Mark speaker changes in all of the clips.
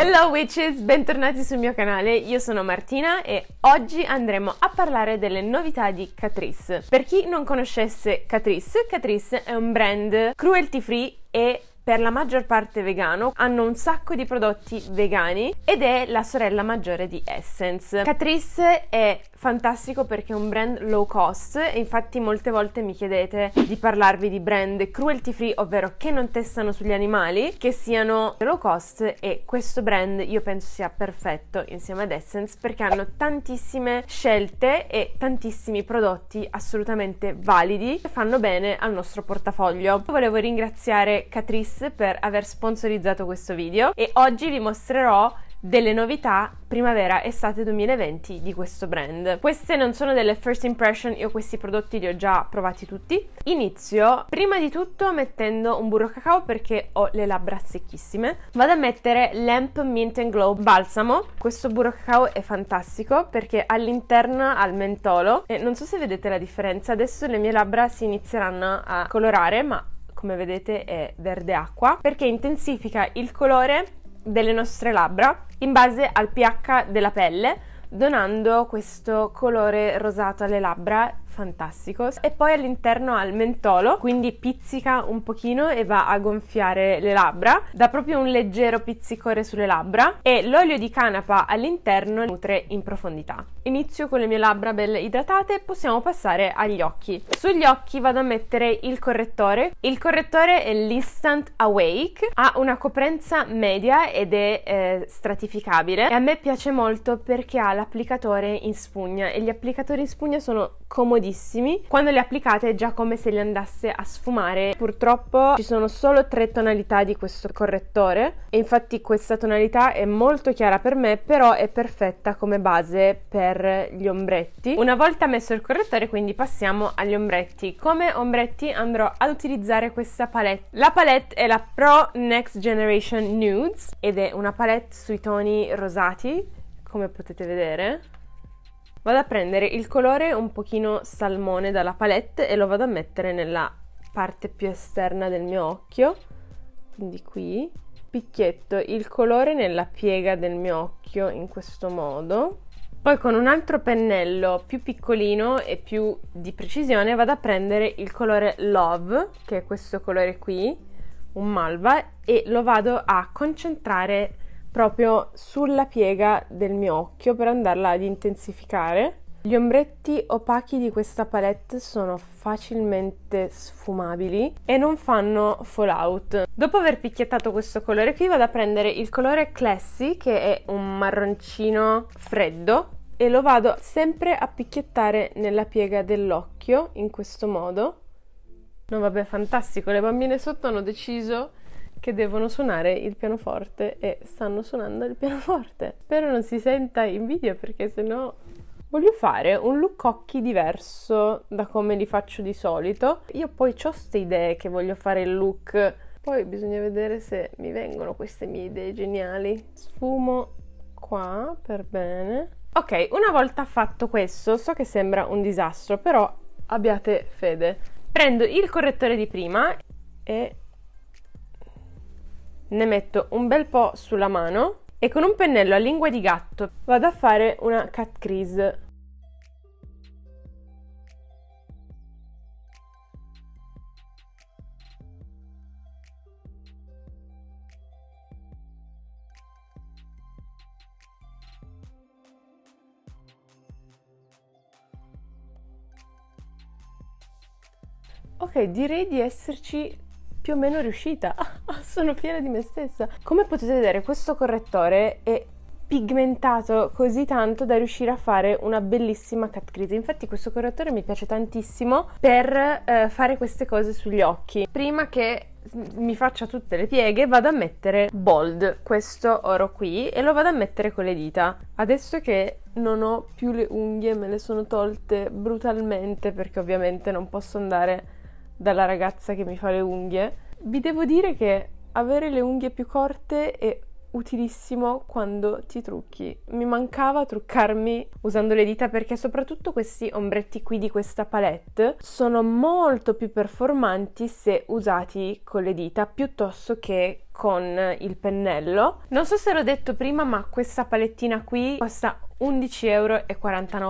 Speaker 1: Hello witches, bentornati sul mio canale, io sono Martina e oggi andremo a parlare delle novità di Catrice. Per chi non conoscesse Catrice, Catrice è un brand cruelty free e per la maggior parte vegano, hanno un sacco di prodotti vegani ed è la sorella maggiore di Essence. Catrice è fantastico perché è un brand low cost e infatti molte volte mi chiedete di parlarvi di brand cruelty free, ovvero che non testano sugli animali, che siano low cost e questo brand io penso sia perfetto insieme ad Essence perché hanno tantissime scelte e tantissimi prodotti assolutamente validi che fanno bene al nostro portafoglio. Volevo ringraziare Catrice per aver sponsorizzato questo video e oggi vi mostrerò delle novità primavera-estate 2020 di questo brand. Queste non sono delle first impression, io questi prodotti li ho già provati tutti. Inizio prima di tutto mettendo un burro cacao perché ho le labbra secchissime. Vado a mettere Lamp Mint and Glow Balsamo. Questo burro cacao è fantastico perché all'interno ha il mentolo e non so se vedete la differenza, adesso le mie labbra si inizieranno a colorare ma come vedete è verde acqua, perché intensifica il colore delle nostre labbra in base al pH della pelle, donando questo colore rosato alle labbra fantastico. E poi all'interno ha il mentolo, quindi pizzica un pochino e va a gonfiare le labbra, dà proprio un leggero pizzicore sulle labbra e l'olio di canapa all'interno nutre in profondità. Inizio con le mie labbra belle idratate, possiamo passare agli occhi. Sugli occhi vado a mettere il correttore. Il correttore è l'Instant Awake, ha una coprenza media ed è eh, stratificabile e a me piace molto perché ha l'applicatore in spugna e gli applicatori in spugna sono comodi solidissimi, quando li applicate è già come se li andasse a sfumare. Purtroppo ci sono solo tre tonalità di questo correttore e infatti questa tonalità è molto chiara per me, però è perfetta come base per gli ombretti. Una volta messo il correttore quindi passiamo agli ombretti. Come ombretti andrò ad utilizzare questa palette. La palette è la Pro Next Generation Nudes ed è una palette sui toni rosati come potete vedere Vado a prendere il colore un pochino salmone dalla palette e lo vado a mettere nella parte più esterna del mio occhio, quindi qui, picchietto il colore nella piega del mio occhio in questo modo. Poi con un altro pennello più piccolino e più di precisione vado a prendere il colore Love, che è questo colore qui, un malva, e lo vado a concentrare proprio sulla piega del mio occhio per andarla ad intensificare. Gli ombretti opachi di questa palette sono facilmente sfumabili e non fanno fallout. Dopo aver picchiettato questo colore qui vado a prendere il colore Classy che è un marroncino freddo e lo vado sempre a picchiettare nella piega dell'occhio in questo modo. No vabbè fantastico, le bambine sotto hanno deciso che devono suonare il pianoforte e stanno suonando il pianoforte. Spero non si senta in video perché sennò voglio fare un look occhi diverso da come li faccio di solito. Io poi ho queste idee che voglio fare il look, poi bisogna vedere se mi vengono queste mie idee geniali. Sfumo qua per bene. Ok, una volta fatto questo, so che sembra un disastro, però abbiate fede. Prendo il correttore di prima e ne metto un bel po' sulla mano e con un pennello a lingua di gatto vado a fare una cat crease. Ok, direi di esserci più o meno riuscita. Sono fiera di me stessa. Come potete vedere, questo correttore è pigmentato così tanto da riuscire a fare una bellissima cat crease. Infatti questo correttore mi piace tantissimo per eh, fare queste cose sugli occhi. Prima che mi faccia tutte le pieghe vado a mettere bold questo oro qui e lo vado a mettere con le dita adesso che non ho più le unghie me le sono tolte brutalmente perché ovviamente non posso andare dalla ragazza che mi fa le unghie vi devo dire che avere le unghie più corte è utilissimo quando ti trucchi. Mi mancava truccarmi usando le dita perché soprattutto questi ombretti qui di questa palette sono molto più performanti se usati con le dita piuttosto che con il pennello. Non so se l'ho detto prima, ma questa palettina qui costa 11,49 euro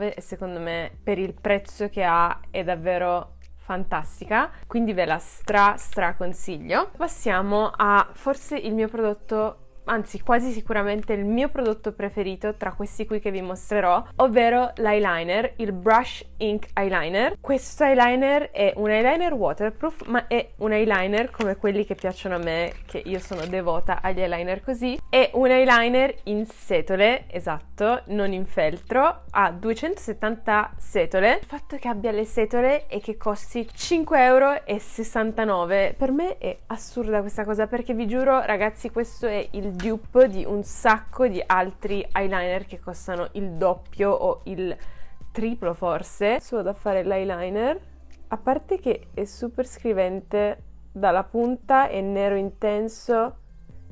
Speaker 1: e secondo me per il prezzo che ha è davvero fantastica, quindi ve la stra stra consiglio. Passiamo a forse il mio prodotto anzi quasi sicuramente il mio prodotto preferito tra questi qui che vi mostrerò, ovvero l'eyeliner, il Brush Ink Eyeliner. Questo eyeliner è un eyeliner waterproof, ma è un eyeliner come quelli che piacciono a me, che io sono devota agli eyeliner così. È un eyeliner in setole, esatto, non in feltro, ha 270 setole. Il fatto che abbia le setole e che costi 5,69€ per me è assurda questa cosa perché vi giuro ragazzi questo è il dupe di un sacco di altri eyeliner che costano il doppio o il triplo forse. Adesso da fare l'eyeliner, a parte che è super scrivente dalla punta, è nero intenso.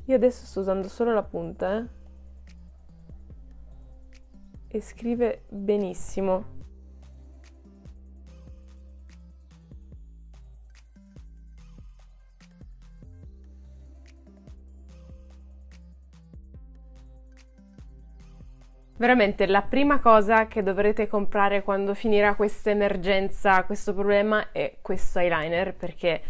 Speaker 1: Io adesso sto usando solo la punta, eh? E scrive benissimo. Veramente la prima cosa che dovrete comprare quando finirà questa emergenza, questo problema, è questo eyeliner perché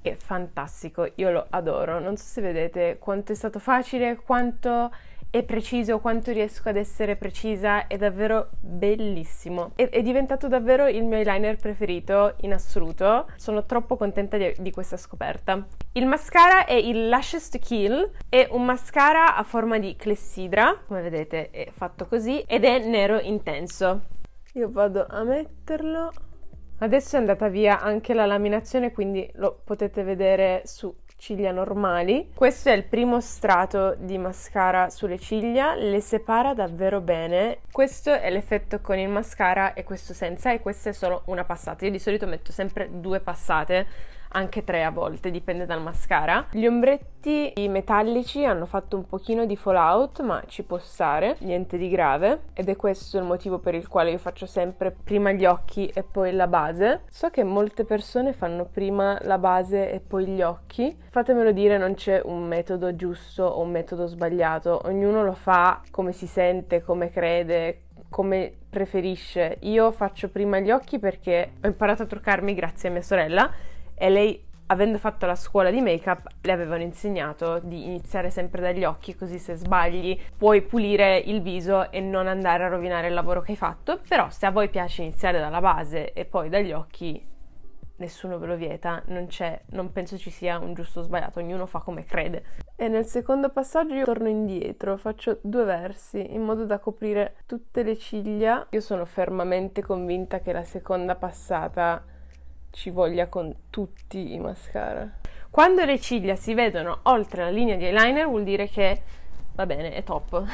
Speaker 1: è fantastico, io lo adoro. Non so se vedete quanto è stato facile, quanto è preciso, quanto riesco ad essere precisa, è davvero bellissimo. È, è diventato davvero il mio eyeliner preferito in assoluto, sono troppo contenta di, di questa scoperta. Il mascara è il Lashes to Kill, è un mascara a forma di clessidra, come vedete è fatto così, ed è nero intenso. Io vado a metterlo Adesso è andata via anche la laminazione, quindi lo potete vedere su ciglia normali. Questo è il primo strato di mascara sulle ciglia, le separa davvero bene. Questo è l'effetto con il mascara e questo senza e questa è solo una passata. Io di solito metto sempre due passate anche tre a volte, dipende dal mascara. Gli ombretti metallici hanno fatto un pochino di fallout, ma ci può stare, niente di grave. Ed è questo il motivo per il quale io faccio sempre prima gli occhi e poi la base. So che molte persone fanno prima la base e poi gli occhi. Fatemelo dire, non c'è un metodo giusto o un metodo sbagliato. Ognuno lo fa come si sente, come crede, come preferisce. Io faccio prima gli occhi perché ho imparato a truccarmi grazie a mia sorella e lei avendo fatto la scuola di make up le avevano insegnato di iniziare sempre dagli occhi così se sbagli puoi pulire il viso e non andare a rovinare il lavoro che hai fatto però se a voi piace iniziare dalla base e poi dagli occhi nessuno ve lo vieta non c'è non penso ci sia un giusto o sbagliato ognuno fa come crede e nel secondo passaggio io torno indietro faccio due versi in modo da coprire tutte le ciglia io sono fermamente convinta che la seconda passata ci voglia con tutti i mascara. Quando le ciglia si vedono oltre la linea di eyeliner vuol dire che va bene, è top,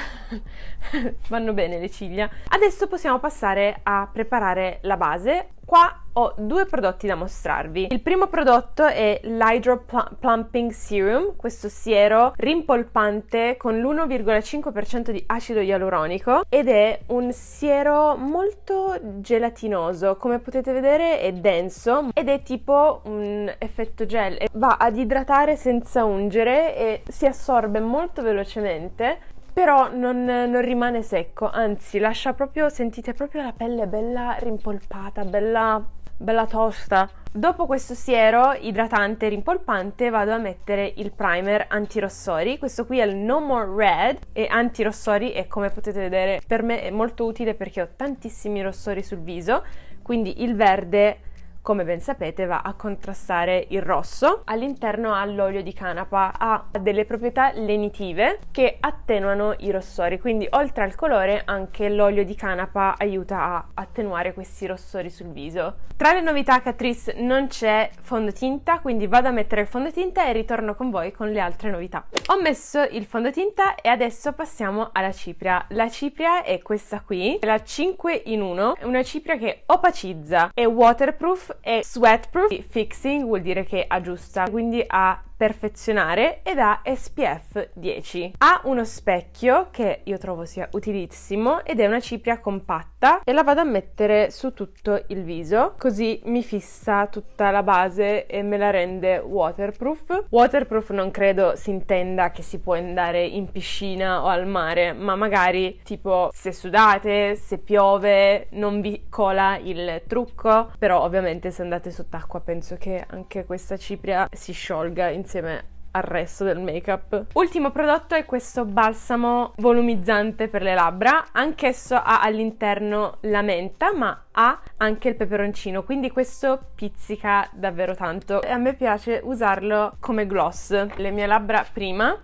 Speaker 1: vanno bene le ciglia. Adesso possiamo passare a preparare la base qua ho due prodotti da mostrarvi. Il primo prodotto è l'Hydro Plumping Serum, questo siero rimpolpante con l'1,5% di acido ialuronico ed è un siero molto gelatinoso, come potete vedere è denso ed è tipo un effetto gel, va ad idratare senza ungere e si assorbe molto velocemente però non, non, rimane secco, anzi lascia proprio, sentite proprio la pelle bella rimpolpata, bella, bella tosta. Dopo questo siero idratante e rimpolpante vado a mettere il primer antirossori, questo qui è il No More Red e antirossori e come potete vedere per me è molto utile perché ho tantissimi rossori sul viso, quindi il verde come ben sapete va a contrastare il rosso. All'interno ha l'olio di canapa, ha delle proprietà lenitive che attenuano i rossori, quindi oltre al colore anche l'olio di canapa aiuta a attenuare questi rossori sul viso. Tra le novità Catrice non c'è fondotinta, quindi vado a mettere il fondotinta e ritorno con voi con le altre novità. Ho messo il fondotinta e adesso passiamo alla cipria. La cipria è questa qui, la 5 in 1, è una cipria che opacizza, è waterproof waterproof e sweatproof. Fixing vuol dire che aggiusta, quindi ha perfezionare ed ha SPF 10. Ha uno specchio che io trovo sia utilissimo ed è una cipria compatta e la vado a mettere su tutto il viso così mi fissa tutta la base e me la rende waterproof. Waterproof non credo si intenda che si può andare in piscina o al mare ma magari tipo se sudate, se piove non vi cola il trucco però ovviamente se andate sott'acqua penso che anche questa cipria si sciolga in insieme al resto del make-up. Ultimo prodotto è questo balsamo volumizzante per le labbra, anch'esso ha all'interno la menta, ma ha anche il peperoncino, quindi questo pizzica davvero tanto e a me piace usarlo come gloss. Le mie labbra prima,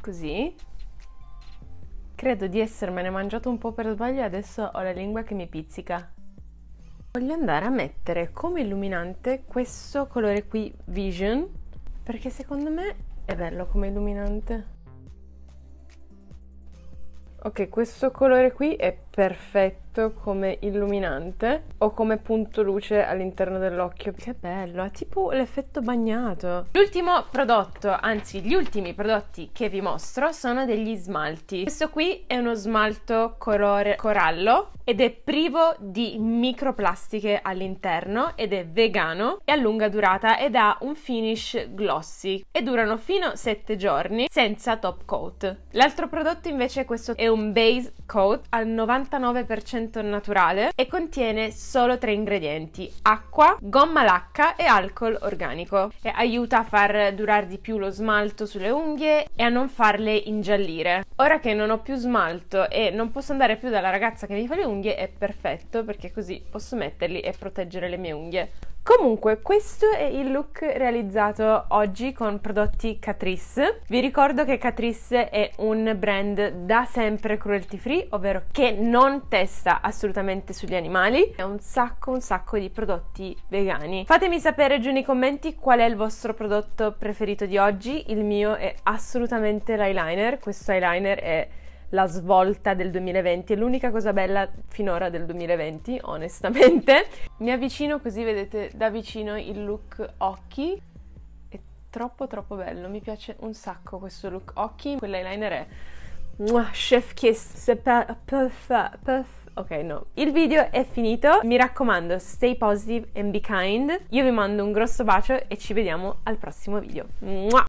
Speaker 1: così, credo di essermene mangiato un po' per sbaglio e adesso ho la lingua che mi pizzica. Voglio andare a mettere come illuminante questo colore qui, Vision, perché secondo me è bello come illuminante. Ok, questo colore qui è perfetto come illuminante o come punto luce all'interno dell'occhio. Che bello, è tipo l'effetto bagnato. L'ultimo prodotto, anzi gli ultimi prodotti che vi mostro sono degli smalti. Questo qui è uno smalto colore corallo ed è privo di microplastiche all'interno ed è vegano e a lunga durata ed ha un finish glossy e durano fino a 7 giorni senza top coat. L'altro prodotto invece questo è un base coat al 90 99% naturale e contiene solo tre ingredienti, acqua, gomma lacca e alcol organico e aiuta a far durare di più lo smalto sulle unghie e a non farle ingiallire. Ora che non ho più smalto e non posso andare più dalla ragazza che mi fa le unghie è perfetto perché così posso metterli e proteggere le mie unghie. Comunque, questo è il look realizzato oggi con prodotti Catrice. Vi ricordo che Catrice è un brand da sempre cruelty free, ovvero che non testa assolutamente sugli animali. È un sacco, un sacco di prodotti vegani. Fatemi sapere giù nei commenti qual è il vostro prodotto preferito di oggi. Il mio è assolutamente l'eyeliner. Questo eyeliner è la svolta del 2020, è l'unica cosa bella finora del 2020, onestamente. Mi avvicino così vedete da vicino il look occhi, è troppo troppo bello, mi piace un sacco questo look occhi, quell'eyeliner è chef kiss, c'est perfetto. Ok, no. Il video è finito. Mi raccomando, stay positive and be kind. Io vi mando un grosso bacio e ci vediamo al prossimo video. Mua!